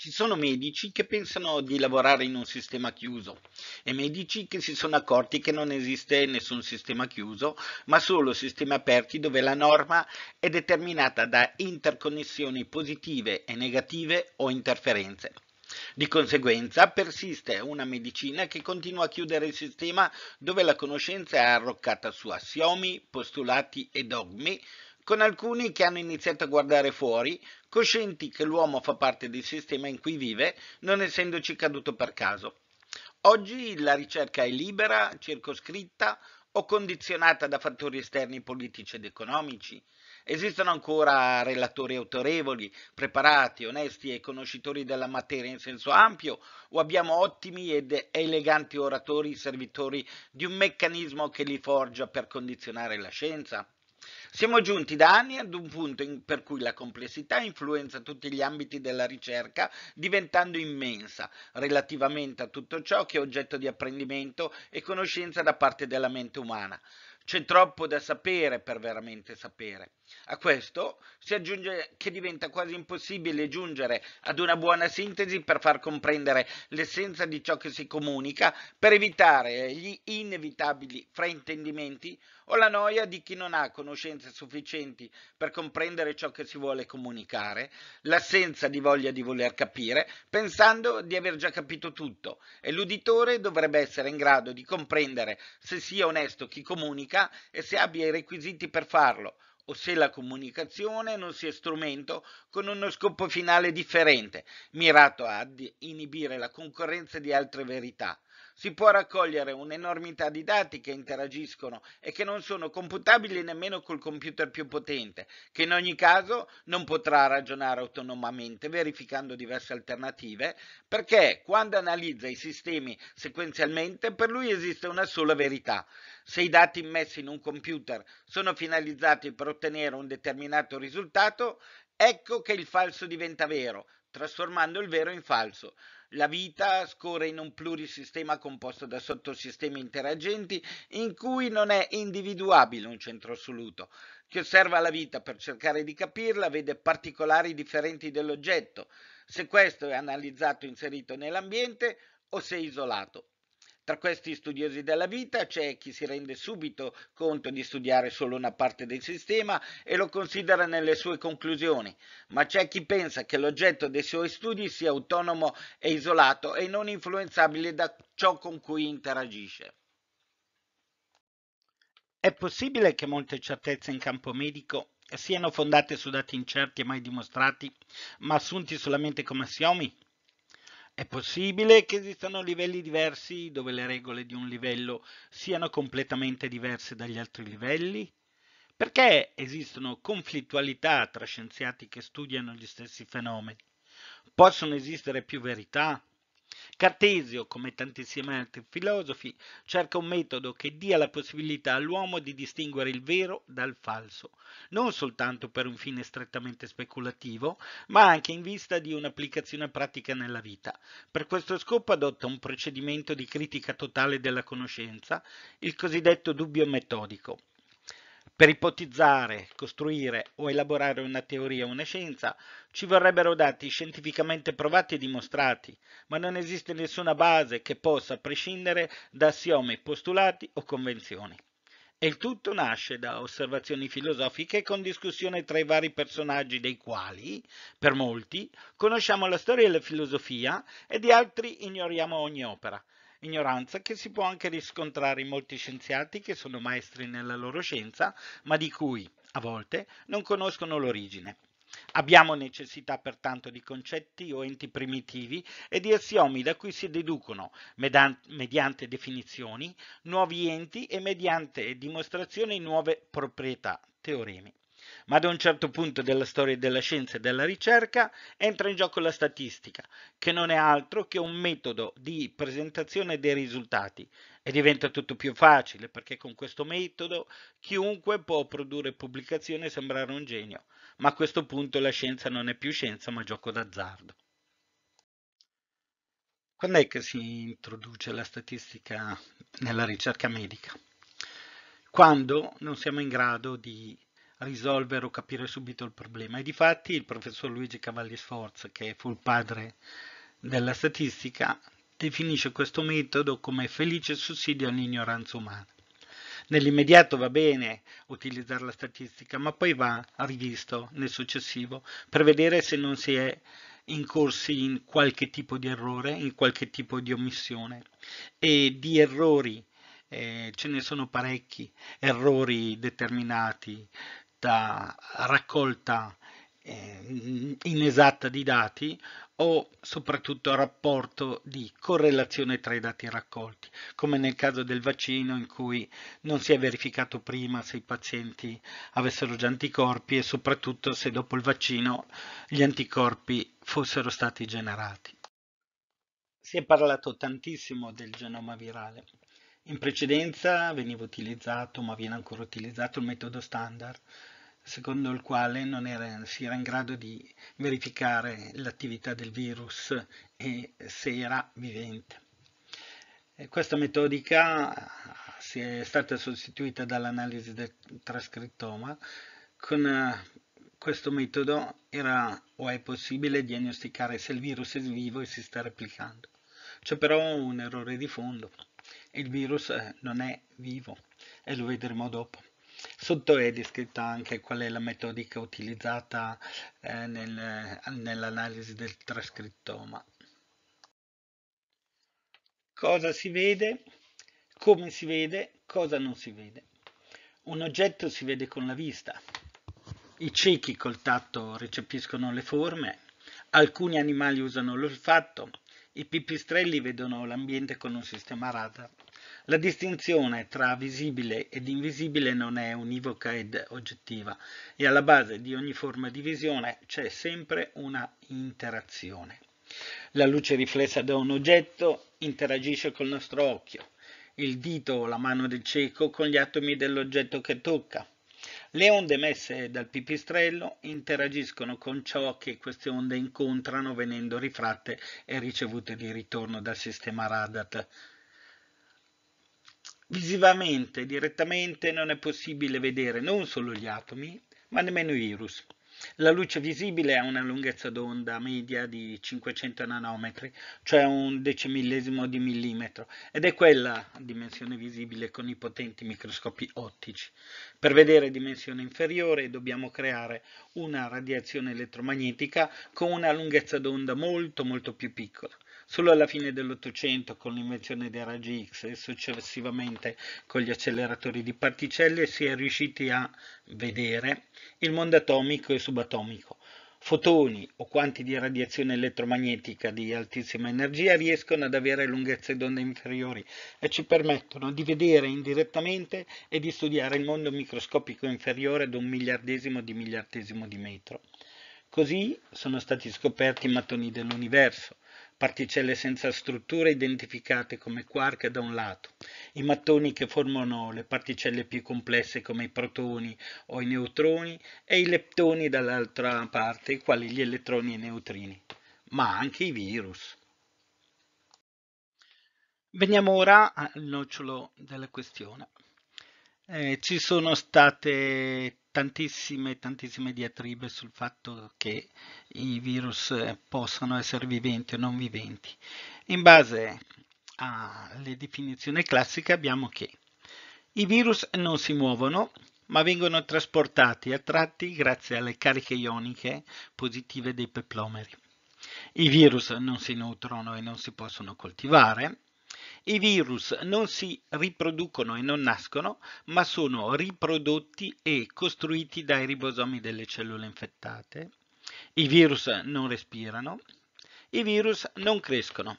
Ci sono medici che pensano di lavorare in un sistema chiuso e medici che si sono accorti che non esiste nessun sistema chiuso, ma solo sistemi aperti dove la norma è determinata da interconnessioni positive e negative o interferenze. Di conseguenza persiste una medicina che continua a chiudere il sistema dove la conoscenza è arroccata su assiomi, postulati e dogmi, con alcuni che hanno iniziato a guardare fuori, coscienti che l'uomo fa parte del sistema in cui vive, non essendoci caduto per caso. Oggi la ricerca è libera, circoscritta o condizionata da fattori esterni politici ed economici. Esistono ancora relatori autorevoli, preparati, onesti e conoscitori della materia in senso ampio o abbiamo ottimi ed eleganti oratori servitori di un meccanismo che li forgia per condizionare la scienza? Siamo giunti da anni ad un punto in, per cui la complessità influenza tutti gli ambiti della ricerca diventando immensa relativamente a tutto ciò che è oggetto di apprendimento e conoscenza da parte della mente umana. C'è troppo da sapere per veramente sapere. A questo si aggiunge che diventa quasi impossibile giungere ad una buona sintesi per far comprendere l'essenza di ciò che si comunica, per evitare gli inevitabili fraintendimenti o la noia di chi non ha conoscenze sufficienti per comprendere ciò che si vuole comunicare, l'assenza di voglia di voler capire, pensando di aver già capito tutto e l'uditore dovrebbe essere in grado di comprendere se sia onesto chi comunica e se abbia i requisiti per farlo o se la comunicazione non sia strumento con uno scopo finale differente, mirato ad inibire la concorrenza di altre verità, si può raccogliere un'enormità di dati che interagiscono e che non sono computabili nemmeno col computer più potente, che in ogni caso non potrà ragionare autonomamente verificando diverse alternative, perché quando analizza i sistemi sequenzialmente per lui esiste una sola verità. Se i dati immessi in un computer sono finalizzati per ottenere un determinato risultato, ecco che il falso diventa vero, trasformando il vero in falso. La vita scorre in un plurisistema composto da sottosistemi interagenti in cui non è individuabile un centro assoluto. Chi osserva la vita per cercare di capirla vede particolari differenti dell'oggetto, se questo è analizzato e inserito nell'ambiente o se è isolato. Tra questi studiosi della vita c'è chi si rende subito conto di studiare solo una parte del sistema e lo considera nelle sue conclusioni, ma c'è chi pensa che l'oggetto dei suoi studi sia autonomo e isolato e non influenzabile da ciò con cui interagisce. È possibile che molte certezze in campo medico siano fondate su dati incerti e mai dimostrati, ma assunti solamente come assiomi? È possibile che esistano livelli diversi dove le regole di un livello siano completamente diverse dagli altri livelli? Perché esistono conflittualità tra scienziati che studiano gli stessi fenomeni? Possono esistere più verità? Cartesio, come tantissimi altri filosofi, cerca un metodo che dia la possibilità all'uomo di distinguere il vero dal falso, non soltanto per un fine strettamente speculativo, ma anche in vista di un'applicazione pratica nella vita. Per questo scopo adotta un procedimento di critica totale della conoscenza, il cosiddetto dubbio metodico. Per ipotizzare, costruire o elaborare una teoria o una scienza ci vorrebbero dati scientificamente provati e dimostrati, ma non esiste nessuna base che possa prescindere da assiomi, postulati o convenzioni. E il tutto nasce da osservazioni filosofiche con discussione tra i vari personaggi dei quali, per molti, conosciamo la storia e la filosofia e di altri ignoriamo ogni opera, ignoranza che si può anche riscontrare in molti scienziati che sono maestri nella loro scienza, ma di cui, a volte, non conoscono l'origine. Abbiamo necessità pertanto di concetti o enti primitivi e di assiomi da cui si deducono, mediante definizioni, nuovi enti e mediante dimostrazioni nuove proprietà, teoremi ma ad un certo punto della storia della scienza e della ricerca entra in gioco la statistica, che non è altro che un metodo di presentazione dei risultati e diventa tutto più facile perché con questo metodo chiunque può produrre pubblicazioni e sembrare un genio, ma a questo punto la scienza non è più scienza ma gioco d'azzardo. Quando è che si introduce la statistica nella ricerca medica? Quando non siamo in grado di risolvere o capire subito il problema. E difatti il professor Luigi Cavalli Sforza, che fu il padre della statistica, definisce questo metodo come felice sussidio all'ignoranza umana. Nell'immediato va bene utilizzare la statistica, ma poi va rivisto nel successivo per vedere se non si è incorsi in qualche tipo di errore, in qualche tipo di omissione e di errori eh, ce ne sono parecchi, errori determinati questa raccolta eh, inesatta di dati o soprattutto rapporto di correlazione tra i dati raccolti, come nel caso del vaccino in cui non si è verificato prima se i pazienti avessero già anticorpi e soprattutto se dopo il vaccino gli anticorpi fossero stati generati. Si è parlato tantissimo del genoma virale. In precedenza veniva utilizzato, ma viene ancora utilizzato, il metodo standard, secondo il quale non era, si era in grado di verificare l'attività del virus e se era vivente. E questa metodica si è stata sostituita dall'analisi del trascrittoma. Con eh, questo metodo era o è possibile diagnosticare se il virus è vivo e si sta replicando. C'è però un errore di fondo il virus eh, non è vivo e lo vedremo dopo. Sotto è descritta anche qual è la metodica utilizzata eh, nel, nell'analisi del trascrittoma. Cosa si vede, come si vede, cosa non si vede. Un oggetto si vede con la vista, i ciechi col tatto recepiscono le forme, alcuni animali usano l'olfatto, i pipistrelli vedono l'ambiente con un sistema radar. La distinzione tra visibile ed invisibile non è univoca ed oggettiva e alla base di ogni forma di visione c'è sempre una interazione. La luce riflessa da un oggetto interagisce col nostro occhio, il dito o la mano del cieco con gli atomi dell'oggetto che tocca, le onde emesse dal pipistrello interagiscono con ciò che queste onde incontrano venendo rifratte e ricevute di ritorno dal sistema Radat. Visivamente, direttamente, non è possibile vedere non solo gli atomi, ma nemmeno i virus. La luce visibile ha una lunghezza d'onda media di 500 nanometri, cioè un decimillesimo di millimetro, ed è quella dimensione visibile con i potenti microscopi ottici. Per vedere dimensione inferiore dobbiamo creare una radiazione elettromagnetica con una lunghezza d'onda molto molto più piccola. Solo alla fine dell'Ottocento, con l'invenzione dei raggi X e successivamente con gli acceleratori di particelle, si è riusciti a vedere il mondo atomico e subatomico. Fotoni o quanti di radiazione elettromagnetica di altissima energia riescono ad avere lunghezze d'onda inferiori e ci permettono di vedere indirettamente e di studiare il mondo microscopico inferiore ad un miliardesimo di miliardesimo di metro. Così sono stati scoperti i mattoni dell'universo, particelle senza struttura identificate come quark da un lato, i mattoni che formano le particelle più complesse come i protoni o i neutroni e i leptoni dall'altra parte, quali gli elettroni e i neutrini, ma anche i virus. Veniamo ora al nocciolo della questione. Eh, ci sono state tantissime, tantissime diatribe sul fatto che i virus possano essere viventi o non viventi. In base alle definizioni classiche abbiamo che i virus non si muovono, ma vengono trasportati a tratti grazie alle cariche ioniche positive dei peplomeri. I virus non si nutrono e non si possono coltivare, i virus non si riproducono e non nascono, ma sono riprodotti e costruiti dai ribosomi delle cellule infettate. I virus non respirano. I virus non crescono.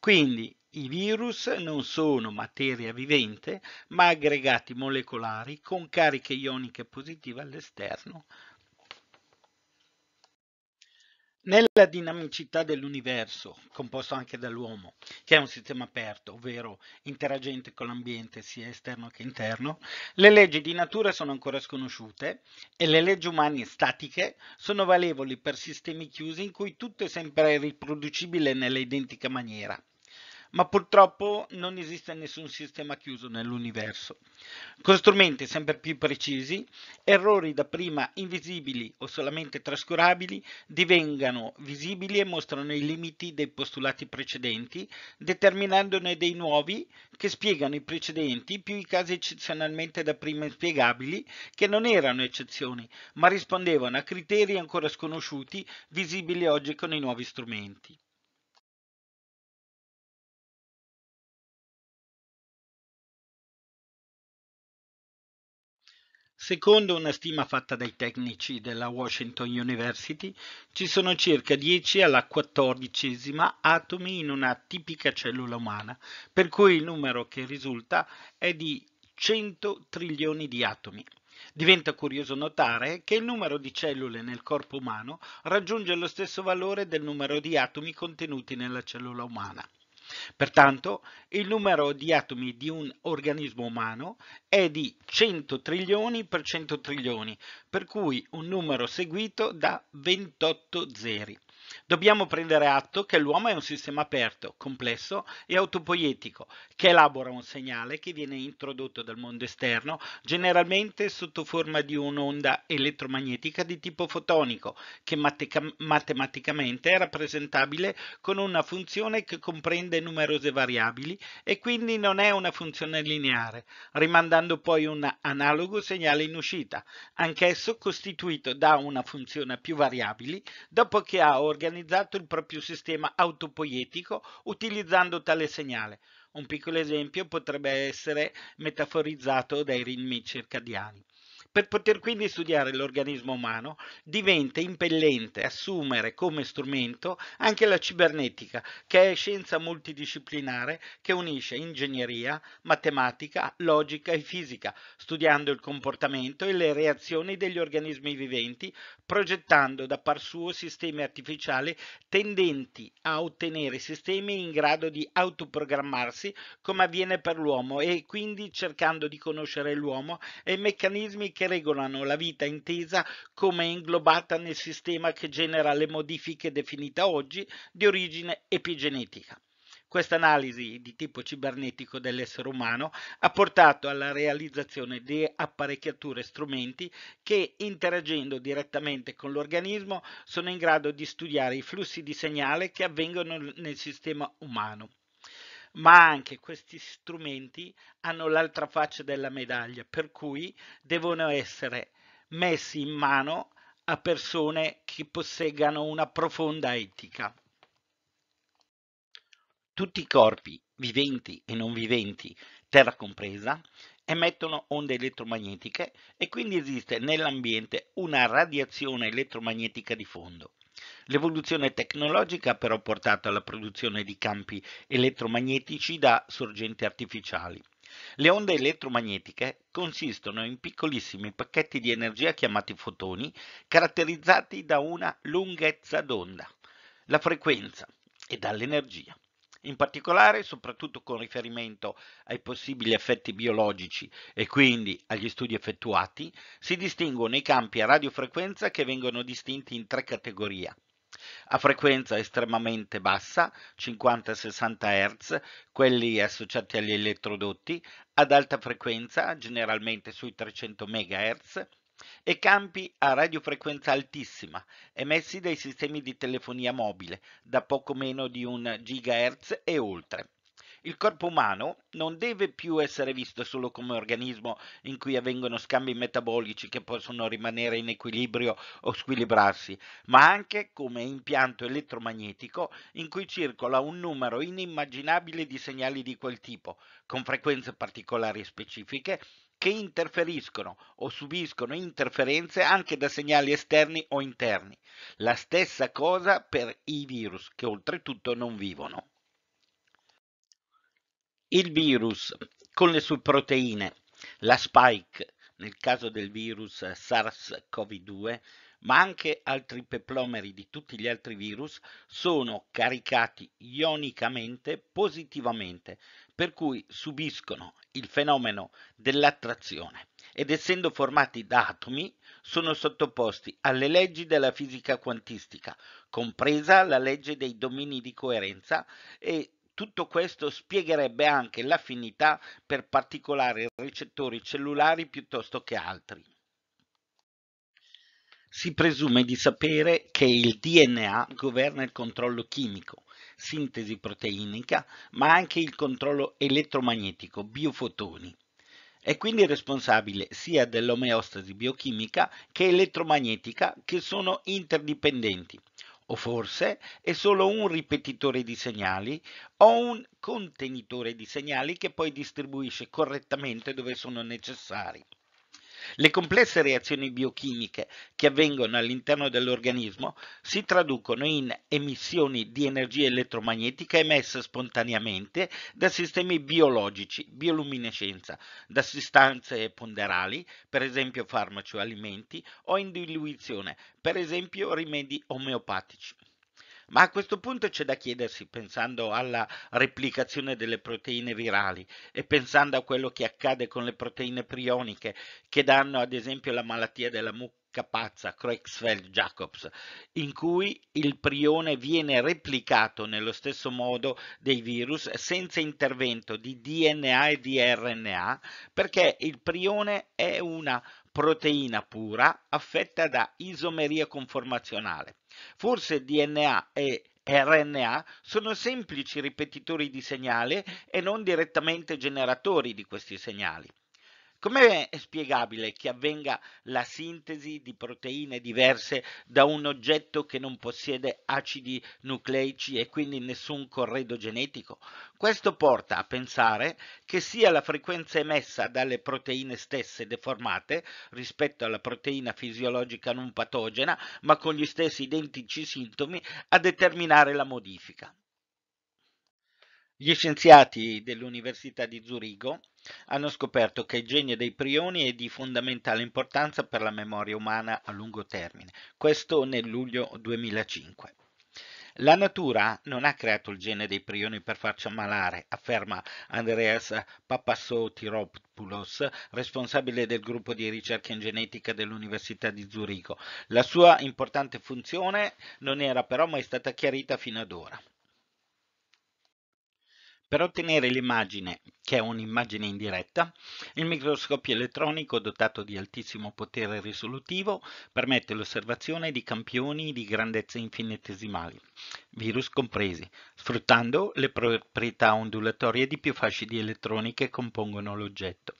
Quindi i virus non sono materia vivente, ma aggregati molecolari con cariche ioniche positive all'esterno nella dinamicità dell'universo, composto anche dall'uomo, che è un sistema aperto, ovvero interagente con l'ambiente sia esterno che interno, le leggi di natura sono ancora sconosciute e le leggi umane statiche sono valevoli per sistemi chiusi in cui tutto è sempre riproducibile nella identica maniera ma purtroppo non esiste nessun sistema chiuso nell'universo. Con strumenti sempre più precisi, errori da prima invisibili o solamente trascurabili divengano visibili e mostrano i limiti dei postulati precedenti, determinandone dei nuovi che spiegano i precedenti più i casi eccezionalmente da prima inspiegabili che non erano eccezioni, ma rispondevano a criteri ancora sconosciuti, visibili oggi con i nuovi strumenti. Secondo una stima fatta dai tecnici della Washington University, ci sono circa 10 alla 14 atomi in una tipica cellula umana, per cui il numero che risulta è di 100 trilioni di atomi. Diventa curioso notare che il numero di cellule nel corpo umano raggiunge lo stesso valore del numero di atomi contenuti nella cellula umana. Pertanto, il numero di atomi di un organismo umano è di 100 trilioni per 100 trilioni, per cui un numero seguito da 28 zeri. Dobbiamo prendere atto che l'uomo è un sistema aperto, complesso e autopoietico, che elabora un segnale che viene introdotto dal mondo esterno, generalmente sotto forma di un'onda elettromagnetica di tipo fotonico, che matematicamente è rappresentabile con una funzione che comprende numerose variabili e quindi non è una funzione lineare, rimandando poi un analogo segnale in uscita, anch'esso costituito da una funzione a più variabili, dopo che ha ordinato organizzato il proprio sistema autopoietico utilizzando tale segnale. Un piccolo esempio potrebbe essere metaforizzato dai ritmi circadiani. Per poter quindi studiare l'organismo umano diventa impellente assumere come strumento anche la cibernetica, che è scienza multidisciplinare che unisce ingegneria, matematica, logica e fisica, studiando il comportamento e le reazioni degli organismi viventi, progettando da par suo sistemi artificiali tendenti a ottenere sistemi in grado di autoprogrammarsi come avviene per l'uomo e quindi cercando di conoscere l'uomo e i meccanismi che che regolano la vita intesa come inglobata nel sistema che genera le modifiche definite oggi di origine epigenetica. Questa analisi di tipo cibernetico dell'essere umano ha portato alla realizzazione di apparecchiature e strumenti che, interagendo direttamente con l'organismo, sono in grado di studiare i flussi di segnale che avvengono nel sistema umano ma anche questi strumenti hanno l'altra faccia della medaglia, per cui devono essere messi in mano a persone che posseggano una profonda etica. Tutti i corpi, viventi e non viventi, terra compresa, emettono onde elettromagnetiche e quindi esiste nell'ambiente una radiazione elettromagnetica di fondo. L'evoluzione tecnologica ha però portato alla produzione di campi elettromagnetici da sorgenti artificiali. Le onde elettromagnetiche consistono in piccolissimi pacchetti di energia chiamati fotoni, caratterizzati da una lunghezza d'onda, la frequenza e dall'energia in particolare soprattutto con riferimento ai possibili effetti biologici e quindi agli studi effettuati, si distinguono i campi a radiofrequenza che vengono distinti in tre categorie. A frequenza estremamente bassa, 50-60 Hz, quelli associati agli elettrodotti, ad alta frequenza, generalmente sui 300 MHz, e campi a radiofrequenza altissima emessi dai sistemi di telefonia mobile da poco meno di un gigahertz e oltre. Il corpo umano non deve più essere visto solo come organismo in cui avvengono scambi metabolici che possono rimanere in equilibrio o squilibrarsi, ma anche come impianto elettromagnetico in cui circola un numero inimmaginabile di segnali di quel tipo, con frequenze particolari e specifiche che interferiscono o subiscono interferenze anche da segnali esterni o interni. La stessa cosa per i virus che oltretutto non vivono. Il virus con le sue proteine, la spike nel caso del virus SARS-CoV-2, ma anche altri peplomeri di tutti gli altri virus, sono caricati ionicamente positivamente per cui subiscono il fenomeno dell'attrazione ed essendo formati da atomi sono sottoposti alle leggi della fisica quantistica, compresa la legge dei domini di coerenza e tutto questo spiegherebbe anche l'affinità per particolari recettori cellulari piuttosto che altri. Si presume di sapere che il DNA governa il controllo chimico, sintesi proteinica, ma anche il controllo elettromagnetico, biofotoni. È quindi responsabile sia dell'omeostasi biochimica che elettromagnetica che sono interdipendenti. O forse è solo un ripetitore di segnali o un contenitore di segnali che poi distribuisce correttamente dove sono necessari. Le complesse reazioni biochimiche che avvengono all'interno dell'organismo si traducono in emissioni di energia elettromagnetica emessa spontaneamente da sistemi biologici, bioluminescenza, da sostanze ponderali, per esempio farmaci o alimenti, o in diluizione, per esempio rimedi omeopatici. Ma a questo punto c'è da chiedersi, pensando alla replicazione delle proteine virali e pensando a quello che accade con le proteine prioniche che danno ad esempio la malattia della mucca pazza, Creutzfeldt-Jacobs, in cui il prione viene replicato nello stesso modo dei virus senza intervento di DNA e di RNA perché il prione è una proteina pura affetta da isomeria conformazionale. Forse DNA e RNA sono semplici ripetitori di segnale e non direttamente generatori di questi segnali. Com'è spiegabile che avvenga la sintesi di proteine diverse da un oggetto che non possiede acidi nucleici e quindi nessun corredo genetico? Questo porta a pensare che sia la frequenza emessa dalle proteine stesse deformate rispetto alla proteina fisiologica non patogena, ma con gli stessi identici sintomi, a determinare la modifica. Gli scienziati dell'Università di Zurigo hanno scoperto che il genio dei prioni è di fondamentale importanza per la memoria umana a lungo termine, questo nel luglio 2005. La natura non ha creato il gene dei prioni per farci ammalare, afferma Andreas Papassotiropoulos, responsabile del gruppo di ricerca in genetica dell'Università di Zurigo. La sua importante funzione non era però mai stata chiarita fino ad ora. Per ottenere l'immagine, che è un'immagine in diretta, il microscopio elettronico dotato di altissimo potere risolutivo permette l'osservazione di campioni di grandezza infinitesimali, virus compresi, sfruttando le proprietà ondulatorie di più fasci di elettroni che compongono l'oggetto.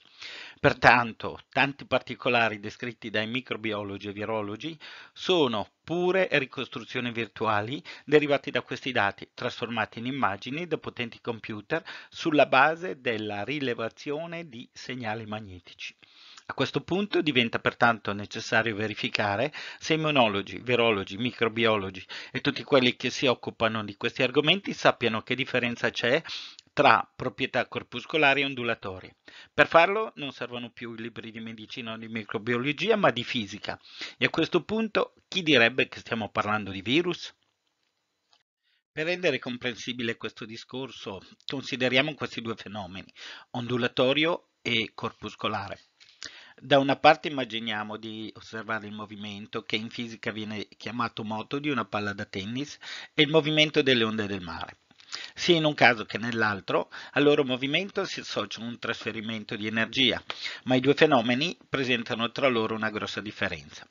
Pertanto, tanti particolari descritti dai microbiologi e virologi sono pure ricostruzioni virtuali derivate da questi dati, trasformati in immagini da potenti computer sulla base della rilevazione di segnali magnetici. A questo punto diventa pertanto necessario verificare se immunologi, virologi, microbiologi e tutti quelli che si occupano di questi argomenti sappiano che differenza c'è tra proprietà corpuscolari e ondulatori. Per farlo non servono più i libri di medicina o di microbiologia, ma di fisica. E a questo punto chi direbbe che stiamo parlando di virus? Per rendere comprensibile questo discorso, consideriamo questi due fenomeni, ondulatorio e corpuscolare. Da una parte immaginiamo di osservare il movimento, che in fisica viene chiamato moto di una palla da tennis, e il movimento delle onde del mare sia in un caso che nell'altro al loro movimento si associa un trasferimento di energia, ma i due fenomeni presentano tra loro una grossa differenza.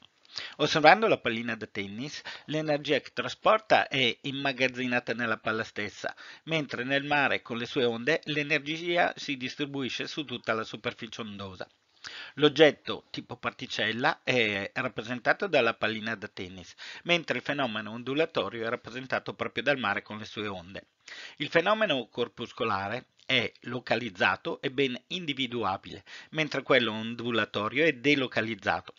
Osservando la pallina da tennis, l'energia che trasporta è immagazzinata nella palla stessa, mentre nel mare con le sue onde l'energia si distribuisce su tutta la superficie ondosa. L'oggetto tipo particella è rappresentato dalla pallina da tennis, mentre il fenomeno ondulatorio è rappresentato proprio dal mare con le sue onde. Il fenomeno corpuscolare è localizzato e ben individuabile, mentre quello ondulatorio è delocalizzato.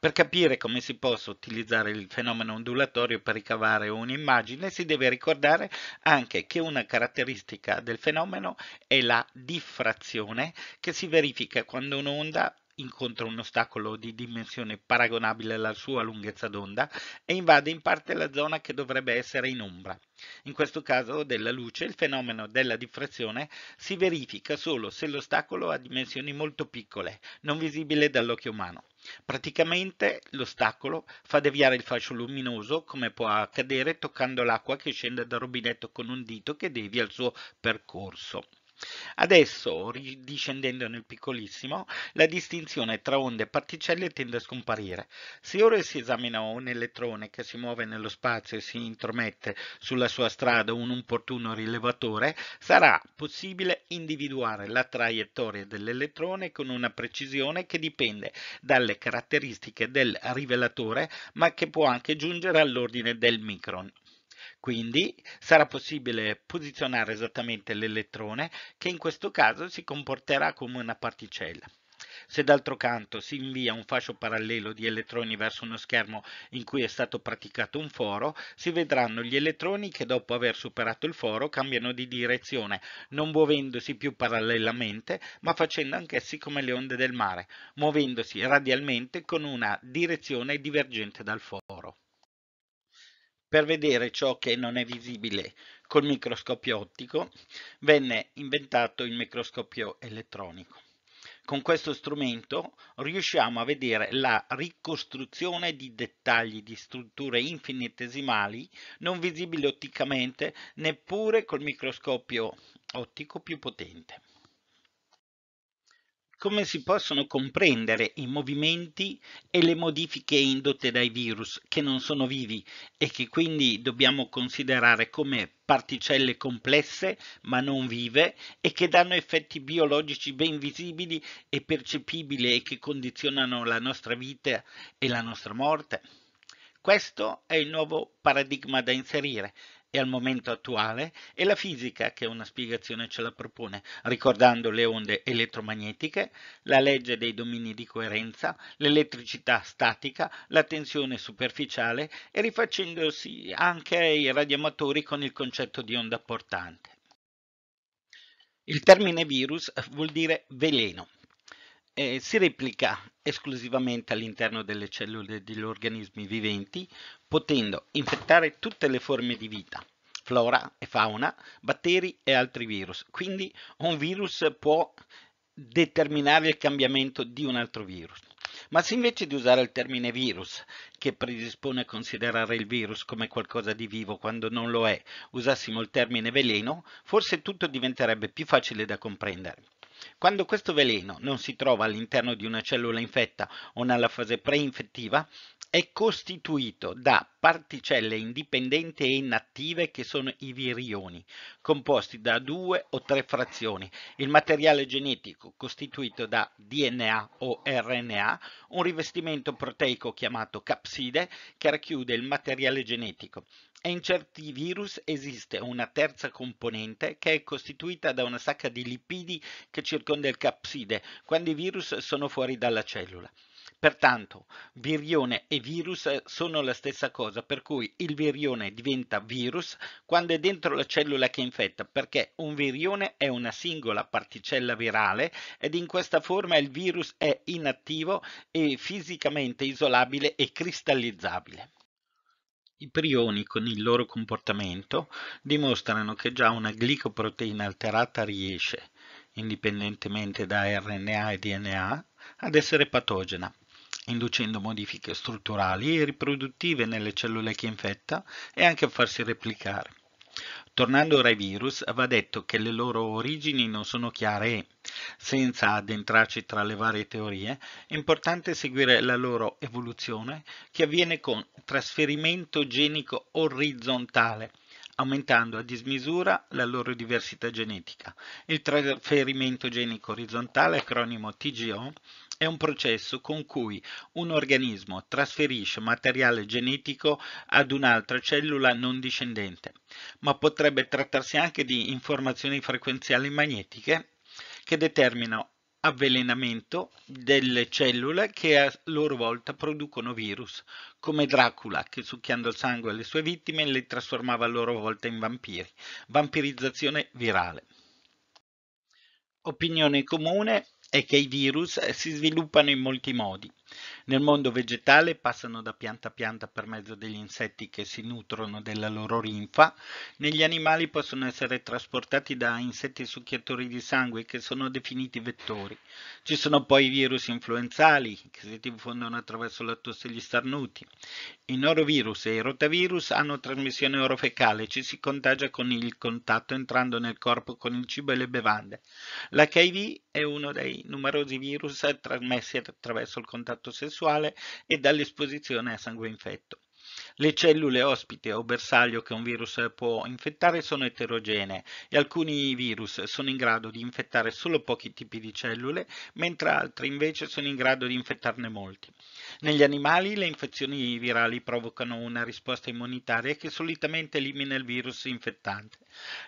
Per capire come si possa utilizzare il fenomeno ondulatorio per ricavare un'immagine si deve ricordare anche che una caratteristica del fenomeno è la diffrazione che si verifica quando un'onda incontra un ostacolo di dimensione paragonabile alla sua lunghezza d'onda e invade in parte la zona che dovrebbe essere in ombra. In questo caso della luce il fenomeno della diffrazione si verifica solo se l'ostacolo ha dimensioni molto piccole, non visibile dall'occhio umano. Praticamente l'ostacolo fa deviare il fascio luminoso come può accadere toccando l'acqua che scende dal rubinetto con un dito che devia il suo percorso. Adesso, discendendo nel piccolissimo, la distinzione tra onde e particelle tende a scomparire. Se ora si esamina un elettrone che si muove nello spazio e si intromette sulla sua strada un opportuno rilevatore, sarà possibile individuare la traiettoria dell'elettrone con una precisione che dipende dalle caratteristiche del rivelatore, ma che può anche giungere all'ordine del micron. Quindi sarà possibile posizionare esattamente l'elettrone che in questo caso si comporterà come una particella. Se d'altro canto si invia un fascio parallelo di elettroni verso uno schermo in cui è stato praticato un foro, si vedranno gli elettroni che dopo aver superato il foro cambiano di direzione, non muovendosi più parallelamente, ma facendo anch'essi come le onde del mare, muovendosi radialmente con una direzione divergente dal foro. Per vedere ciò che non è visibile col microscopio ottico venne inventato il microscopio elettronico. Con questo strumento riusciamo a vedere la ricostruzione di dettagli di strutture infinitesimali non visibili otticamente neppure col microscopio ottico più potente come si possono comprendere i movimenti e le modifiche indotte dai virus che non sono vivi e che quindi dobbiamo considerare come particelle complesse ma non vive e che danno effetti biologici ben visibili e percepibili e che condizionano la nostra vita e la nostra morte? Questo è il nuovo paradigma da inserire e al momento attuale è la fisica che una spiegazione ce la propone, ricordando le onde elettromagnetiche, la legge dei domini di coerenza, l'elettricità statica, la tensione superficiale e rifacendosi anche ai radiamatori con il concetto di onda portante. Il termine virus vuol dire veleno eh, si replica esclusivamente all'interno delle cellule degli organismi viventi, potendo infettare tutte le forme di vita, flora e fauna, batteri e altri virus. Quindi un virus può determinare il cambiamento di un altro virus. Ma se invece di usare il termine virus, che predispone a considerare il virus come qualcosa di vivo quando non lo è, usassimo il termine veleno, forse tutto diventerebbe più facile da comprendere. Quando questo veleno non si trova all'interno di una cellula infetta o nella fase preinfettiva, è costituito da particelle indipendenti e inattive che sono i virioni, composti da due o tre frazioni, il materiale genetico costituito da DNA o RNA, un rivestimento proteico chiamato capside che racchiude il materiale genetico, e in certi virus esiste una terza componente che è costituita da una sacca di lipidi che circonda il capside quando i virus sono fuori dalla cellula. Pertanto, virione e virus sono la stessa cosa, per cui il virione diventa virus quando è dentro la cellula che infetta, perché un virione è una singola particella virale ed in questa forma il virus è inattivo e fisicamente isolabile e cristallizzabile. I prioni con il loro comportamento dimostrano che già una glicoproteina alterata riesce, indipendentemente da RNA e DNA, ad essere patogena, inducendo modifiche strutturali e riproduttive nelle cellule che infetta e anche a farsi replicare. Tornando ora ai virus, va detto che le loro origini non sono chiare e, senza addentrarci tra le varie teorie, è importante seguire la loro evoluzione che avviene con trasferimento genico orizzontale, aumentando a dismisura la loro diversità genetica. Il trasferimento genico orizzontale, acronimo TGO, è un processo con cui un organismo trasferisce materiale genetico ad un'altra cellula non discendente, ma potrebbe trattarsi anche di informazioni frequenziali magnetiche che determinano avvelenamento delle cellule che a loro volta producono virus, come Dracula che succhiando il sangue alle sue vittime le trasformava a loro volta in vampiri, vampirizzazione virale. Opinione comune è che i virus eh, si sviluppano in molti modi. Nel mondo vegetale passano da pianta a pianta per mezzo degli insetti che si nutrono della loro linfa. Negli animali possono essere trasportati da insetti succhiatori di sangue che sono definiti vettori. Ci sono poi i virus influenzali che si diffondono attraverso la tosse e gli starnuti. I norovirus e i rotavirus hanno trasmissione orofecale, ci si contagia con il contatto entrando nel corpo con il cibo e le bevande. L'HIV è uno dei numerosi virus trasmessi attraverso il contatto sessuale sessuale e dall'esposizione a sangue infetto. Le cellule ospite o bersaglio che un virus può infettare sono eterogenee e alcuni virus sono in grado di infettare solo pochi tipi di cellule, mentre altri invece sono in grado di infettarne molti. Negli animali le infezioni virali provocano una risposta immunitaria che solitamente elimina il virus infettante.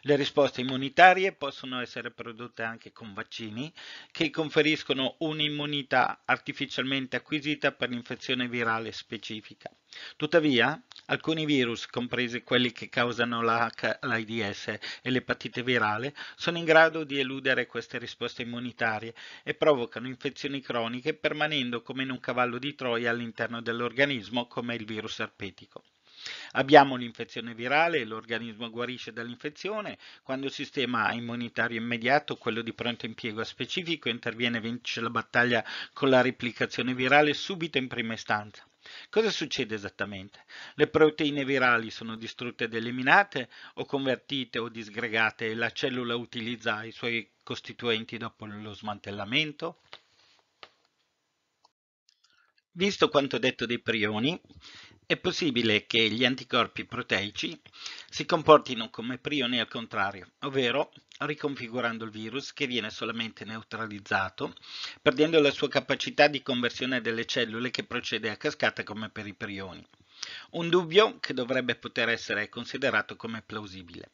Le risposte immunitarie possono essere prodotte anche con vaccini che conferiscono un'immunità artificialmente acquisita per l'infezione virale specifica. Tuttavia, alcuni virus, compresi quelli che causano l'AIDS e l'epatite virale, sono in grado di eludere queste risposte immunitarie e provocano infezioni croniche permanendo come in un cavallo di Troia all'interno dell'organismo come il virus arpetico. Abbiamo l'infezione virale, l'organismo guarisce dall'infezione, quando il sistema immunitario immediato, quello di pronto impiego specifico, interviene e vince la battaglia con la replicazione virale subito in prima istanza. Cosa succede esattamente? Le proteine virali sono distrutte ed eliminate o convertite o disgregate e la cellula utilizza i suoi costituenti dopo lo smantellamento? Visto quanto detto dei prioni, è possibile che gli anticorpi proteici si comportino come prioni al contrario, ovvero riconfigurando il virus che viene solamente neutralizzato, perdendo la sua capacità di conversione delle cellule che procede a cascata come per i prioni. Un dubbio che dovrebbe poter essere considerato come plausibile.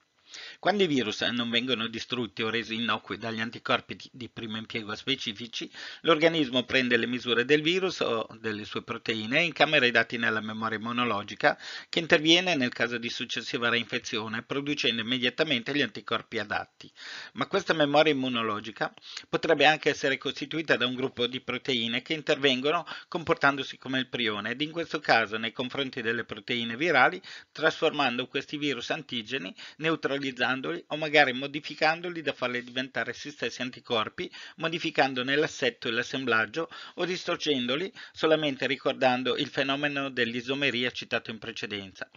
Quando i virus non vengono distrutti o resi innocui dagli anticorpi di primo impiego specifici, l'organismo prende le misure del virus o delle sue proteine e incamera i dati nella memoria immunologica che interviene nel caso di successiva reinfezione, producendo immediatamente gli anticorpi adatti. Ma questa memoria immunologica potrebbe anche essere costituita da un gruppo di proteine che intervengono comportandosi come il prione ed in questo caso nei confronti delle proteine virali, trasformando questi virus antigeni neutralizzati metabolizzandoli o magari modificandoli da farli diventare se stessi anticorpi, modificandone l'assetto e l'assemblaggio o distorcendoli solamente ricordando il fenomeno dell'isomeria citato in precedenza.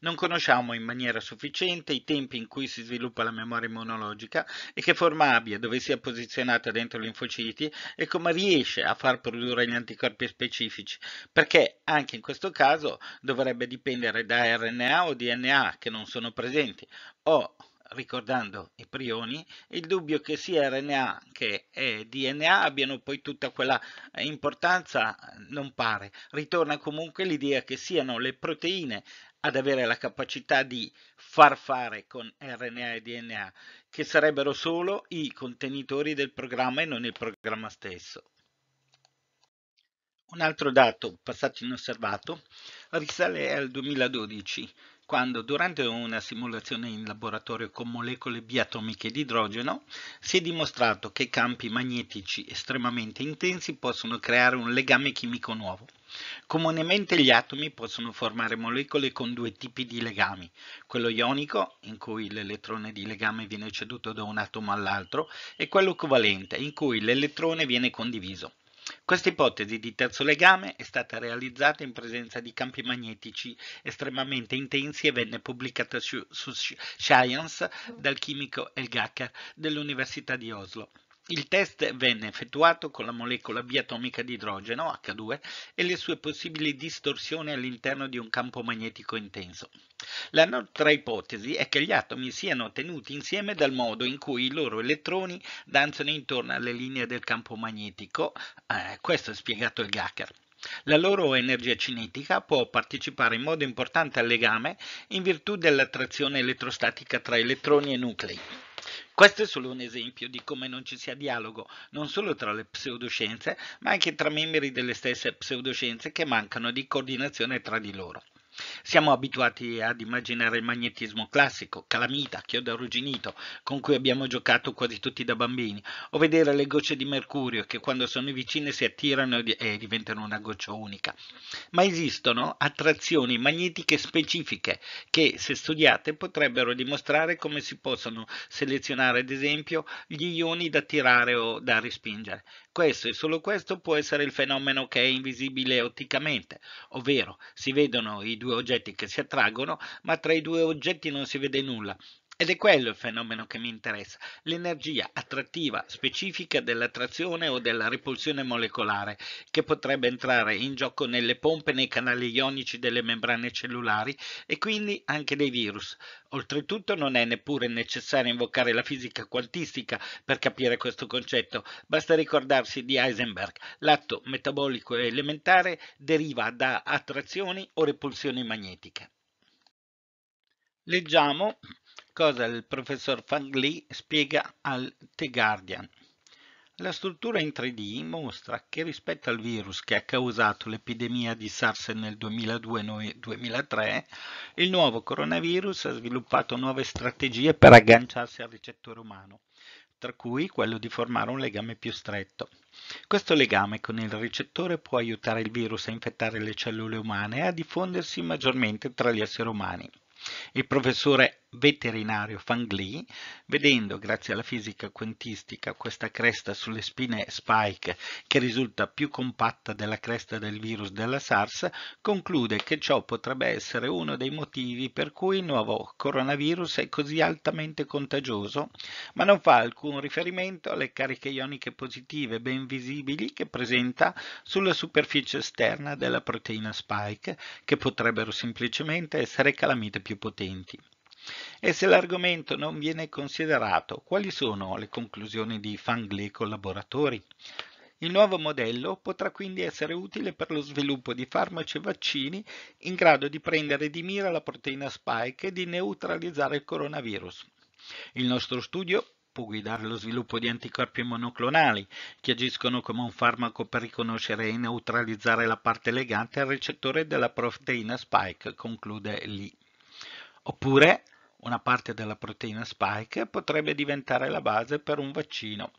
Non conosciamo in maniera sufficiente i tempi in cui si sviluppa la memoria immunologica e che forma abbia, dove sia posizionata dentro i linfociti e come riesce a far produrre gli anticorpi specifici, perché anche in questo caso dovrebbe dipendere da RNA o DNA che non sono presenti o ricordando i prioni, il dubbio che sia RNA che DNA abbiano poi tutta quella eh, importanza non pare. Ritorna comunque l'idea che siano le proteine ad avere la capacità di far fare con RNA e DNA, che sarebbero solo i contenitori del programma e non il programma stesso. Un altro dato passato inosservato risale al 2012, quando durante una simulazione in laboratorio con molecole biatomiche di idrogeno si è dimostrato che campi magnetici estremamente intensi possono creare un legame chimico nuovo. Comunemente gli atomi possono formare molecole con due tipi di legami, quello ionico, in cui l'elettrone di legame viene ceduto da un atomo all'altro, e quello covalente, in cui l'elettrone viene condiviso. Questa ipotesi di terzo legame è stata realizzata in presenza di campi magnetici estremamente intensi e venne pubblicata su, su Science dal chimico Elgacher dell'Università di Oslo. Il test venne effettuato con la molecola biatomica di idrogeno, H2, e le sue possibili distorsioni all'interno di un campo magnetico intenso. La nostra ipotesi è che gli atomi siano tenuti insieme dal modo in cui i loro elettroni danzano intorno alle linee del campo magnetico, eh, questo è spiegato il Gacker. La loro energia cinetica può partecipare in modo importante al legame in virtù dell'attrazione elettrostatica tra elettroni e nuclei. Questo è solo un esempio di come non ci sia dialogo non solo tra le pseudoscienze, ma anche tra membri delle stesse pseudoscienze che mancano di coordinazione tra di loro. Siamo abituati ad immaginare il magnetismo classico, calamita, chiodo arrugginito, con cui abbiamo giocato quasi tutti da bambini, o vedere le gocce di mercurio che quando sono vicine si attirano e diventano una goccia unica. Ma esistono attrazioni magnetiche specifiche che, se studiate, potrebbero dimostrare come si possono selezionare, ad esempio, gli ioni da tirare o da respingere. Questo e solo questo può essere il fenomeno che è invisibile otticamente, ovvero si vedono i due oggetti che si attraggono, ma tra i due oggetti non si vede nulla, ed è quello il fenomeno che mi interessa, l'energia attrattiva specifica dell'attrazione o della repulsione molecolare, che potrebbe entrare in gioco nelle pompe, nei canali ionici delle membrane cellulari e quindi anche dei virus. Oltretutto non è neppure necessario invocare la fisica quantistica per capire questo concetto, basta ricordarsi di Heisenberg, l'atto metabolico elementare deriva da attrazioni o repulsioni magnetiche. Leggiamo cosa il professor Fang Lee spiega al The Guardian. La struttura in 3D mostra che rispetto al virus che ha causato l'epidemia di SARS nel 2002-2003, il nuovo coronavirus ha sviluppato nuove strategie per agganciarsi al recettore umano, tra cui quello di formare un legame più stretto. Questo legame con il recettore può aiutare il virus a infettare le cellule umane e a diffondersi maggiormente tra gli esseri umani. Il professore veterinario Fang Fangli, vedendo grazie alla fisica quantistica questa cresta sulle spine Spike che risulta più compatta della cresta del virus della SARS, conclude che ciò potrebbe essere uno dei motivi per cui il nuovo coronavirus è così altamente contagioso, ma non fa alcun riferimento alle cariche ioniche positive ben visibili che presenta sulla superficie esterna della proteina Spike, che potrebbero semplicemente essere calamite più potenti. E se l'argomento non viene considerato, quali sono le conclusioni di Fang Fangli e collaboratori? Il nuovo modello potrà quindi essere utile per lo sviluppo di farmaci e vaccini in grado di prendere di mira la proteina spike e di neutralizzare il coronavirus. Il nostro studio può guidare lo sviluppo di anticorpi monoclonali che agiscono come un farmaco per riconoscere e neutralizzare la parte legante al recettore della proteina spike, conclude Lee. Oppure una parte della proteina spike potrebbe diventare la base per un vaccino.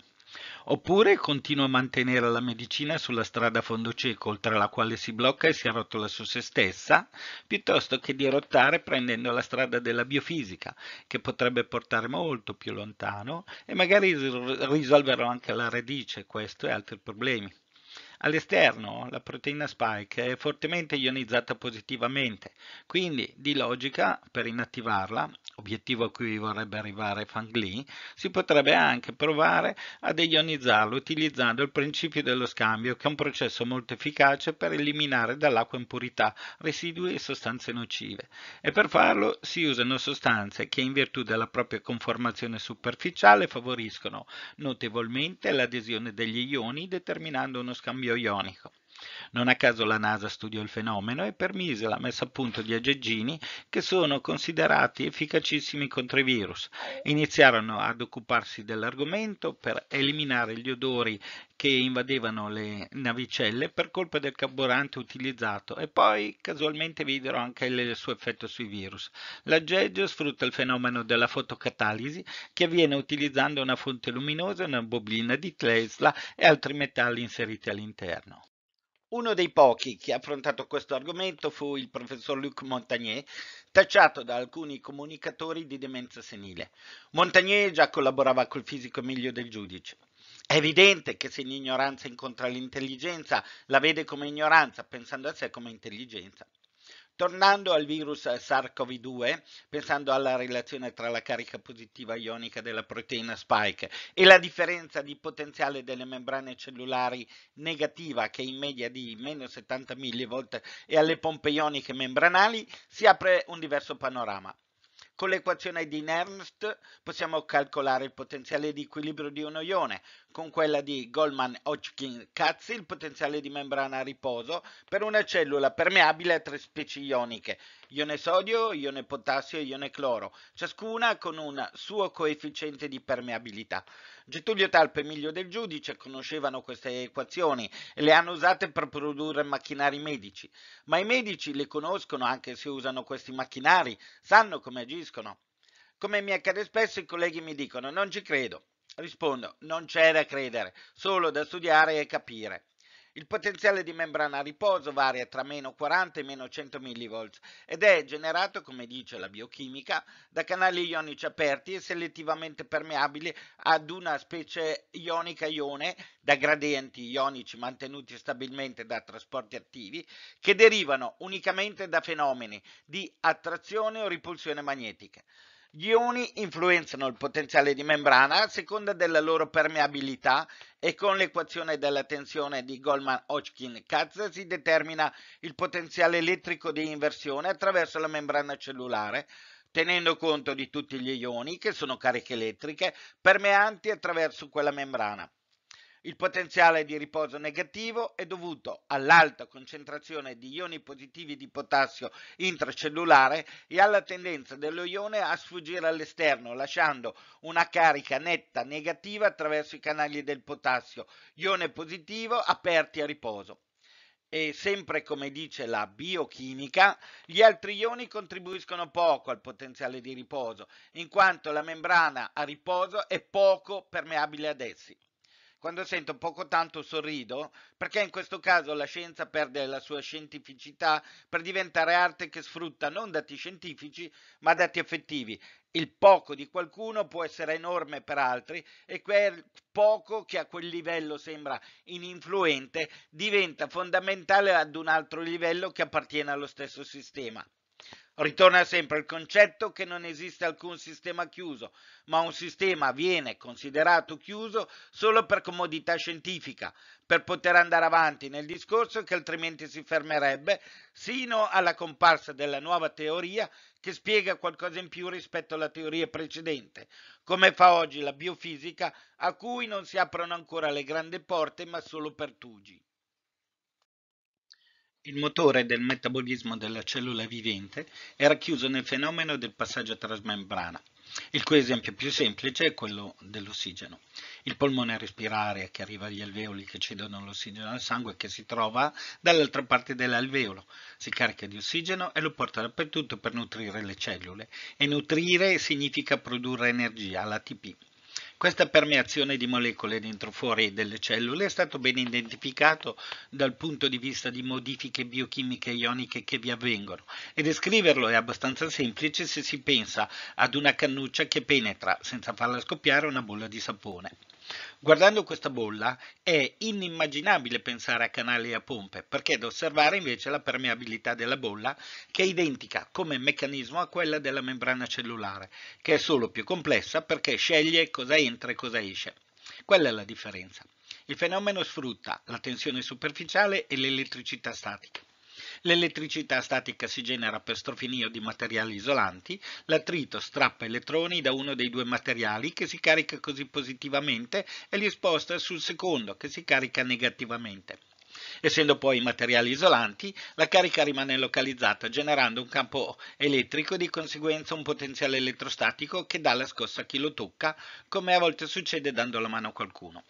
Oppure continua a mantenere la medicina sulla strada fondo cieco oltre la quale si blocca e si arrotola su se stessa, piuttosto che dirottare prendendo la strada della biofisica, che potrebbe portare molto più lontano e magari risolverò anche alla radice questo e altri problemi. All'esterno la proteina spike è fortemente ionizzata positivamente, quindi di logica per inattivarla obiettivo a cui vorrebbe arrivare Fang Fangli, si potrebbe anche provare ad ionizzarlo utilizzando il principio dello scambio, che è un processo molto efficace per eliminare dall'acqua impurità, residui e sostanze nocive. E per farlo si usano sostanze che in virtù della propria conformazione superficiale favoriscono notevolmente l'adesione degli ioni determinando uno scambio ionico. Non a caso la NASA studiò il fenomeno e permise la messa a punto di aggeggini che sono considerati efficacissimi contro i virus. Iniziarono ad occuparsi dell'argomento per eliminare gli odori che invadevano le navicelle per colpa del carburante utilizzato e poi casualmente videro anche il suo effetto sui virus. L'aggeggio sfrutta il fenomeno della fotocatalisi che avviene utilizzando una fonte luminosa, una bobina di Tesla e altri metalli inseriti all'interno. Uno dei pochi che ha affrontato questo argomento fu il professor Luc Montagnier, tacciato da alcuni comunicatori di demenza senile. Montagnier già collaborava col fisico Emilio del Giudice. È evidente che se l'ignoranza incontra l'intelligenza, la vede come ignoranza, pensando a sé come intelligenza. Tornando al virus eh, SARS-CoV-2, pensando alla relazione tra la carica positiva ionica della proteina spike e la differenza di potenziale delle membrane cellulari negativa che è in media di meno 70 mV e alle pompe ioniche membranali, si apre un diverso panorama. Con l'equazione di Nernst possiamo calcolare il potenziale di equilibrio di un ione, con quella di Goldman-Hodgkin-Katz il potenziale di membrana a riposo per una cellula permeabile a tre specie ioniche, ione sodio, ione potassio e ione cloro, ciascuna con un suo coefficiente di permeabilità. Getulio Talpa e Emilio del Giudice conoscevano queste equazioni e le hanno usate per produrre macchinari medici, ma i medici le conoscono anche se usano questi macchinari, sanno come agiscono. Come mi accade spesso i colleghi mi dicono non ci credo. Rispondo non c'è da credere, solo da studiare e capire. Il potenziale di membrana a riposo varia tra meno 40 e meno 100 mV ed è generato, come dice la biochimica, da canali ionici aperti e selettivamente permeabili ad una specie ionica ione da gradienti ionici mantenuti stabilmente da trasporti attivi che derivano unicamente da fenomeni di attrazione o ripulsione magnetiche. Gli ioni influenzano il potenziale di membrana a seconda della loro permeabilità e con l'equazione della tensione di Goldman-Hodgkin-Katz si determina il potenziale elettrico di inversione attraverso la membrana cellulare, tenendo conto di tutti gli ioni che sono cariche elettriche permeanti attraverso quella membrana. Il potenziale di riposo negativo è dovuto all'alta concentrazione di ioni positivi di potassio intracellulare e alla tendenza dello ione a sfuggire all'esterno, lasciando una carica netta negativa attraverso i canali del potassio, ione positivo aperti a riposo e sempre come dice la biochimica, gli altri ioni contribuiscono poco al potenziale di riposo, in quanto la membrana a riposo è poco permeabile ad essi. Quando sento poco tanto sorrido, perché in questo caso la scienza perde la sua scientificità per diventare arte che sfrutta non dati scientifici, ma dati affettivi. Il poco di qualcuno può essere enorme per altri e quel poco che a quel livello sembra ininfluente diventa fondamentale ad un altro livello che appartiene allo stesso sistema. Ritorna sempre il concetto che non esiste alcun sistema chiuso, ma un sistema viene considerato chiuso solo per comodità scientifica, per poter andare avanti nel discorso che altrimenti si fermerebbe sino alla comparsa della nuova teoria che spiega qualcosa in più rispetto alla teoria precedente, come fa oggi la biofisica a cui non si aprono ancora le grandi porte ma solo per tugi. Il motore del metabolismo della cellula vivente è racchiuso nel fenomeno del passaggio trasmembrana, il cui esempio più semplice è quello dell'ossigeno. Il polmone respira aria che arriva agli alveoli che cedono l'ossigeno al sangue che si trova dall'altra parte dell'alveolo. Si carica di ossigeno e lo porta dappertutto per nutrire le cellule. E nutrire significa produrre energia, l'ATP. Questa permeazione di molecole dentro fuori delle cellule è stato ben identificato dal punto di vista di modifiche biochimiche ioniche che vi avvengono e descriverlo è abbastanza semplice se si pensa ad una cannuccia che penetra, senza farla scoppiare, una bolla di sapone. Guardando questa bolla è inimmaginabile pensare a canali a pompe, perché da osservare invece la permeabilità della bolla che è identica come meccanismo a quella della membrana cellulare, che è solo più complessa perché sceglie cosa entra e cosa esce. Quella è la differenza. Il fenomeno sfrutta la tensione superficiale e l'elettricità statica l'elettricità statica si genera per strofinio di materiali isolanti, l'attrito strappa elettroni da uno dei due materiali che si carica così positivamente e li sposta sul secondo che si carica negativamente. Essendo poi materiali isolanti, la carica rimane localizzata generando un campo elettrico e di conseguenza un potenziale elettrostatico che dà la scossa a chi lo tocca, come a volte succede dando la mano a qualcuno.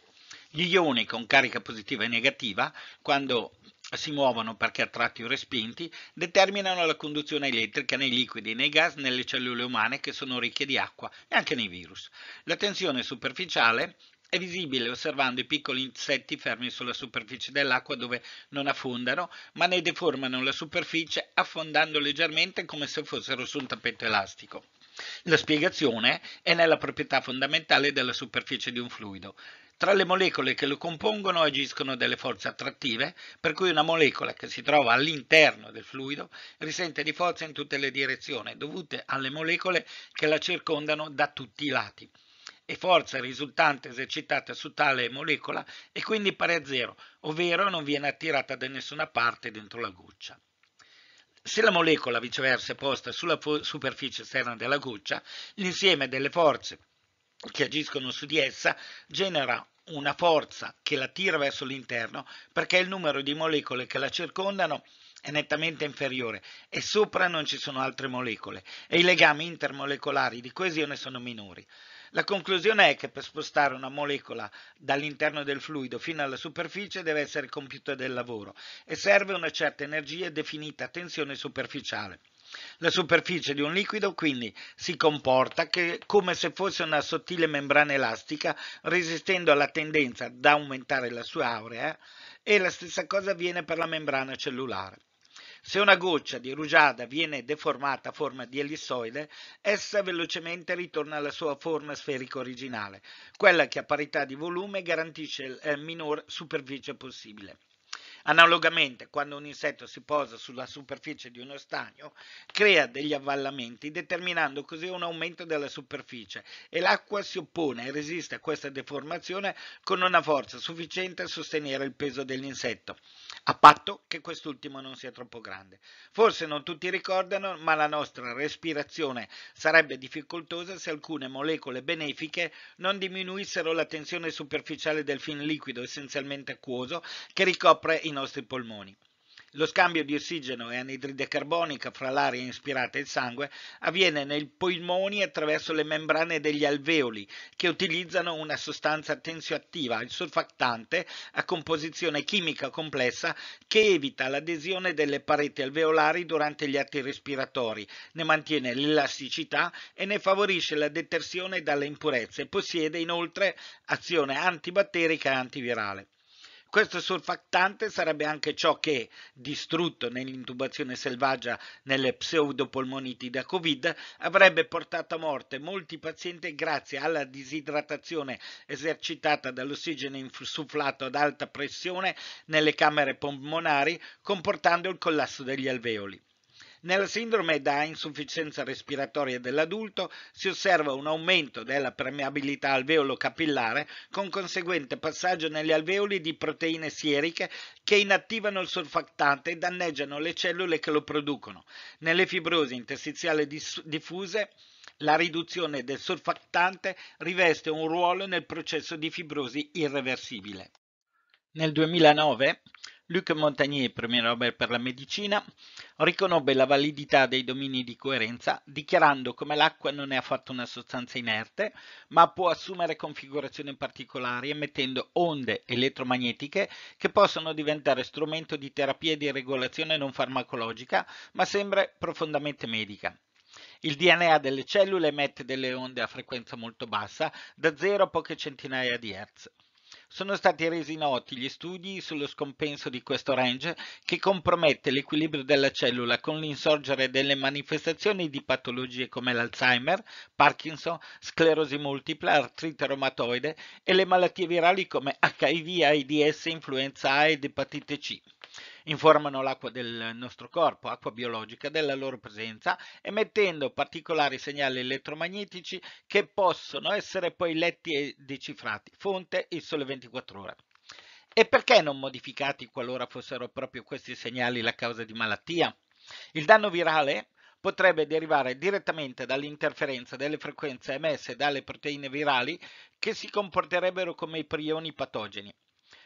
Gli ioni con carica positiva e negativa, quando si muovono perché attratti o respinti, determinano la conduzione elettrica nei liquidi, nei gas, nelle cellule umane che sono ricche di acqua e anche nei virus. La tensione superficiale è visibile osservando i piccoli insetti fermi sulla superficie dell'acqua dove non affondano, ma ne deformano la superficie affondando leggermente come se fossero su un tappeto elastico. La spiegazione è nella proprietà fondamentale della superficie di un fluido. Tra le molecole che lo compongono agiscono delle forze attrattive, per cui una molecola che si trova all'interno del fluido risente di forze in tutte le direzioni, dovute alle molecole che la circondano da tutti i lati e forza risultante esercitata su tale molecola è quindi pari a zero, ovvero non viene attirata da nessuna parte dentro la goccia. Se la molecola viceversa è posta sulla superficie esterna della goccia, l'insieme delle forze che agiscono su di essa genera una forza che la tira verso l'interno perché il numero di molecole che la circondano è nettamente inferiore e sopra non ci sono altre molecole e i legami intermolecolari di coesione sono minori. La conclusione è che per spostare una molecola dall'interno del fluido fino alla superficie deve essere compiuto del lavoro e serve una certa energia definita tensione superficiale. La superficie di un liquido quindi si comporta che, come se fosse una sottile membrana elastica, resistendo alla tendenza ad aumentare la sua aurea, e la stessa cosa avviene per la membrana cellulare. Se una goccia di rugiada viene deformata a forma di ellissoide, essa velocemente ritorna alla sua forma sferica originale, quella che a parità di volume garantisce la eh, minor superficie possibile. Analogamente, quando un insetto si posa sulla superficie di uno stagno, crea degli avvallamenti, determinando così un aumento della superficie e l'acqua si oppone e resiste a questa deformazione con una forza sufficiente a sostenere il peso dell'insetto, a patto che quest'ultimo non sia troppo grande. Forse non tutti ricordano, ma la nostra respirazione sarebbe difficoltosa se alcune molecole benefiche non diminuissero la tensione superficiale del film liquido, essenzialmente acquoso, che ricopre in i nostri polmoni. Lo scambio di ossigeno e anidride carbonica fra l'aria inspirata e il sangue avviene nei polmoni attraverso le membrane degli alveoli, che utilizzano una sostanza tensioattiva, il surfactante, a composizione chimica complessa che evita l'adesione delle pareti alveolari durante gli atti respiratori, ne mantiene l'elasticità e ne favorisce la detersione dalle impurezze. Possiede inoltre azione antibatterica e antivirale. Questo surfactante sarebbe anche ciò che, distrutto nell'intubazione selvaggia nelle pseudopolmoniti da Covid, avrebbe portato a morte molti pazienti grazie alla disidratazione esercitata dall'ossigeno insufflato ad alta pressione nelle camere polmonari, comportando il collasso degli alveoli. Nella sindrome da insufficienza respiratoria dell'adulto si osserva un aumento della permeabilità alveolo-capillare con conseguente passaggio negli alveoli di proteine sieriche che inattivano il surfactante e danneggiano le cellule che lo producono. Nelle fibrosi interstiziali diffuse la riduzione del surfactante riveste un ruolo nel processo di fibrosi irreversibile. Nel 2009 Luc Montagnier, premio Nobel per la medicina, riconobbe la validità dei domini di coerenza dichiarando come l'acqua non è affatto una sostanza inerte, ma può assumere configurazioni particolari emettendo onde elettromagnetiche che possono diventare strumento di terapia di regolazione non farmacologica, ma sempre profondamente medica. Il DNA delle cellule emette delle onde a frequenza molto bassa, da 0 a poche centinaia di Hertz, sono stati resi noti gli studi sullo scompenso di questo range che compromette l'equilibrio della cellula con l'insorgere delle manifestazioni di patologie come l'Alzheimer, Parkinson, sclerosi multipla, artrite reumatoide e le malattie virali come HIV, AIDS, influenza A ed epatite C. Informano l'acqua del nostro corpo, acqua biologica, della loro presenza, emettendo particolari segnali elettromagnetici che possono essere poi letti e decifrati. Fonte il sole 24 ore. E perché non modificati qualora fossero proprio questi segnali la causa di malattia? Il danno virale potrebbe derivare direttamente dall'interferenza delle frequenze emesse dalle proteine virali che si comporterebbero come i prioni patogeni.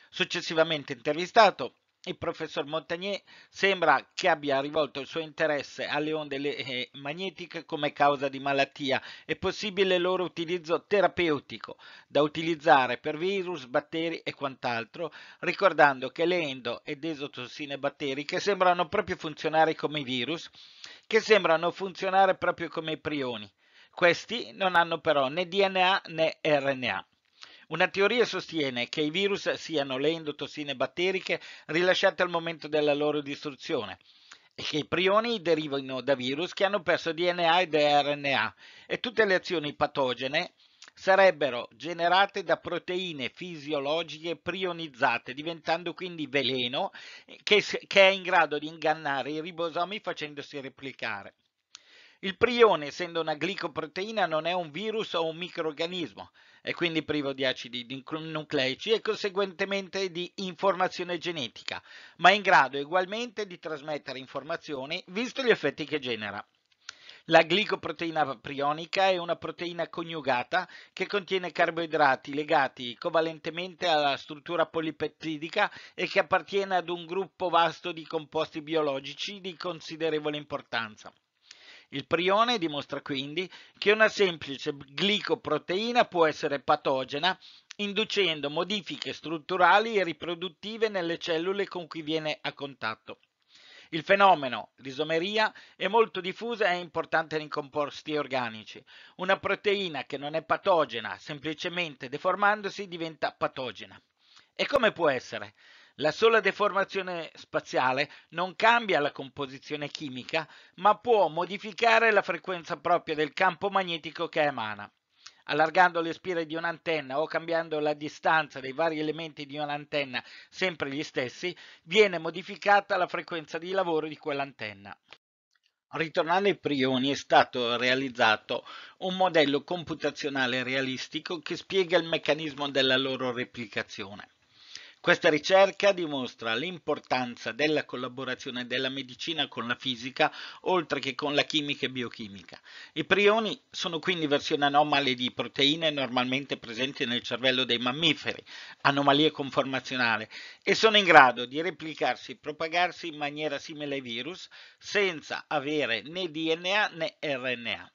Successivamente intervistato, il professor Montagnier sembra che abbia rivolto il suo interesse alle onde eh, magnetiche come causa di malattia e possibile loro utilizzo terapeutico da utilizzare per virus, batteri e quant'altro, ricordando che le endo ed esotossine batteriche sembrano proprio funzionare come i virus, che sembrano funzionare proprio come i prioni. Questi non hanno però né DNA né RNA. Una teoria sostiene che i virus siano le endotossine batteriche rilasciate al momento della loro distruzione e che i prioni derivano da virus che hanno perso DNA ed RNA e tutte le azioni patogene sarebbero generate da proteine fisiologiche prionizzate, diventando quindi veleno che, che è in grado di ingannare i ribosomi facendosi replicare. Il prione, essendo una glicoproteina, non è un virus o un microorganismo, e quindi privo di acidi nucleici e conseguentemente di informazione genetica, ma in grado ugualmente di trasmettere informazioni visto gli effetti che genera. La glicoproteina prionica è una proteina coniugata che contiene carboidrati legati covalentemente alla struttura polipeptidica e che appartiene ad un gruppo vasto di composti biologici di considerevole importanza. Il prione dimostra quindi che una semplice glicoproteina può essere patogena inducendo modifiche strutturali e riproduttive nelle cellule con cui viene a contatto. Il fenomeno risomeria è molto diffuso e è importante nei composti organici. Una proteina che non è patogena, semplicemente deformandosi, diventa patogena. E come può essere? La sola deformazione spaziale non cambia la composizione chimica, ma può modificare la frequenza propria del campo magnetico che emana. Allargando le spire di un'antenna o cambiando la distanza dei vari elementi di un'antenna, sempre gli stessi, viene modificata la frequenza di lavoro di quell'antenna. Ritornando ai prioni è stato realizzato un modello computazionale realistico che spiega il meccanismo della loro replicazione. Questa ricerca dimostra l'importanza della collaborazione della medicina con la fisica, oltre che con la chimica e biochimica. I prioni sono quindi versioni anomale di proteine normalmente presenti nel cervello dei mammiferi, anomalie conformazionale, e sono in grado di replicarsi e propagarsi in maniera simile ai virus, senza avere né DNA né RNA.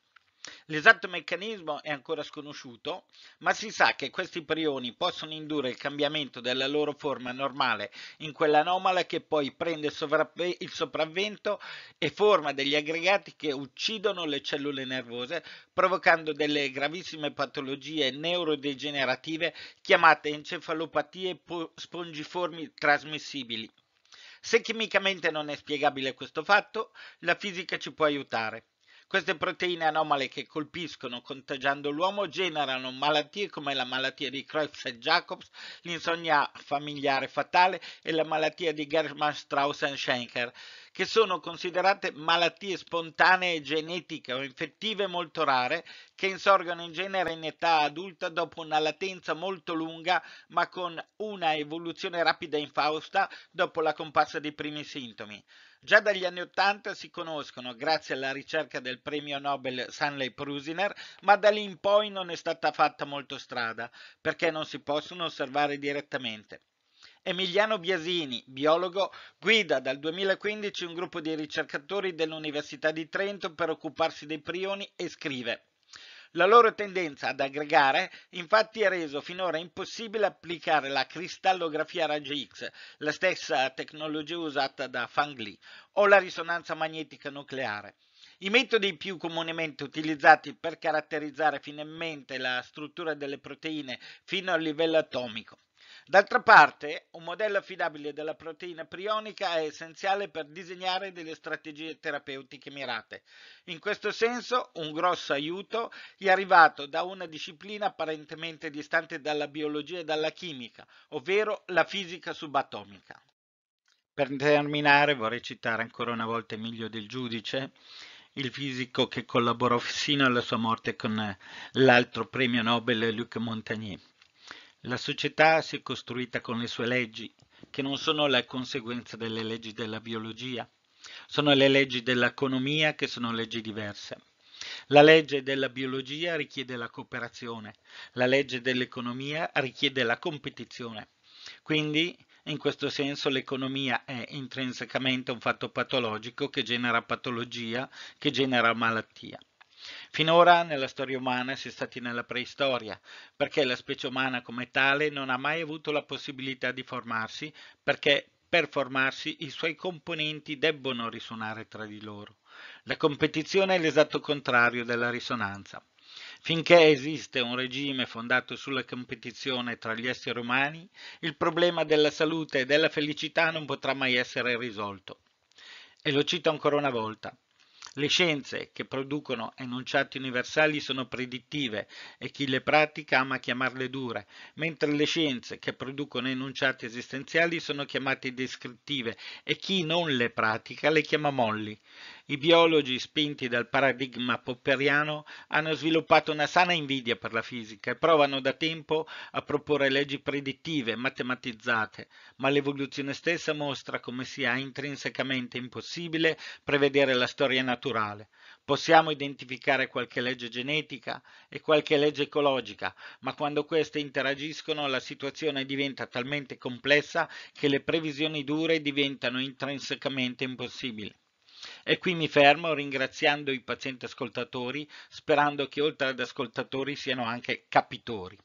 L'esatto meccanismo è ancora sconosciuto, ma si sa che questi prioni possono indurre il cambiamento della loro forma normale in quella anomala che poi prende il sopravvento e forma degli aggregati che uccidono le cellule nervose, provocando delle gravissime patologie neurodegenerative chiamate encefalopatie spongiformi trasmissibili. Se chimicamente non è spiegabile questo fatto, la fisica ci può aiutare. Queste proteine anomale che colpiscono contagiando l'uomo generano malattie come la malattia di Creutzfeldt e Jacobs, l'insonnia familiare fatale e la malattia di Gershman Strauss and Schenker, che sono considerate malattie spontanee genetiche o infettive molto rare che insorgono in genere in età adulta dopo una latenza molto lunga ma con una evoluzione rapida e infausta dopo la comparsa dei primi sintomi. Già dagli anni Ottanta si conoscono grazie alla ricerca del premio Nobel Stanley Prusiner, ma da lì in poi non è stata fatta molto strada, perché non si possono osservare direttamente. Emiliano Biasini, biologo, guida dal 2015 un gruppo di ricercatori dell'Università di Trento per occuparsi dei prioni e scrive la loro tendenza ad aggregare infatti ha reso finora impossibile applicare la cristallografia a raggi X, la stessa tecnologia usata da Fang Li, o la risonanza magnetica nucleare. I metodi più comunemente utilizzati per caratterizzare finemente la struttura delle proteine fino al livello atomico D'altra parte, un modello affidabile della proteina prionica è essenziale per disegnare delle strategie terapeutiche mirate. In questo senso, un grosso aiuto è arrivato da una disciplina apparentemente distante dalla biologia e dalla chimica, ovvero la fisica subatomica. Per terminare vorrei citare ancora una volta Emilio del Giudice, il fisico che collaborò fino alla sua morte con l'altro premio Nobel Luc Montagnier. La società si è costruita con le sue leggi, che non sono la conseguenza delle leggi della biologia, sono le leggi dell'economia che sono leggi diverse. La legge della biologia richiede la cooperazione, la legge dell'economia richiede la competizione. Quindi, in questo senso, l'economia è intrinsecamente un fatto patologico che genera patologia, che genera malattia. Finora nella storia umana si è stati nella preistoria, perché la specie umana come tale non ha mai avuto la possibilità di formarsi, perché per formarsi i suoi componenti debbono risuonare tra di loro. La competizione è l'esatto contrario della risonanza. Finché esiste un regime fondato sulla competizione tra gli esseri umani, il problema della salute e della felicità non potrà mai essere risolto. E lo cito ancora una volta. Le scienze che producono enunciati universali sono predittive e chi le pratica ama chiamarle dure, mentre le scienze che producono enunciati esistenziali sono chiamate descrittive e chi non le pratica le chiama molli. I biologi, spinti dal paradigma popperiano, hanno sviluppato una sana invidia per la fisica e provano da tempo a proporre leggi predittive, matematizzate, ma l'evoluzione stessa mostra come sia intrinsecamente impossibile prevedere la storia naturale. Possiamo identificare qualche legge genetica e qualche legge ecologica, ma quando queste interagiscono la situazione diventa talmente complessa che le previsioni dure diventano intrinsecamente impossibili. E qui mi fermo ringraziando i pazienti ascoltatori, sperando che oltre ad ascoltatori siano anche capitori.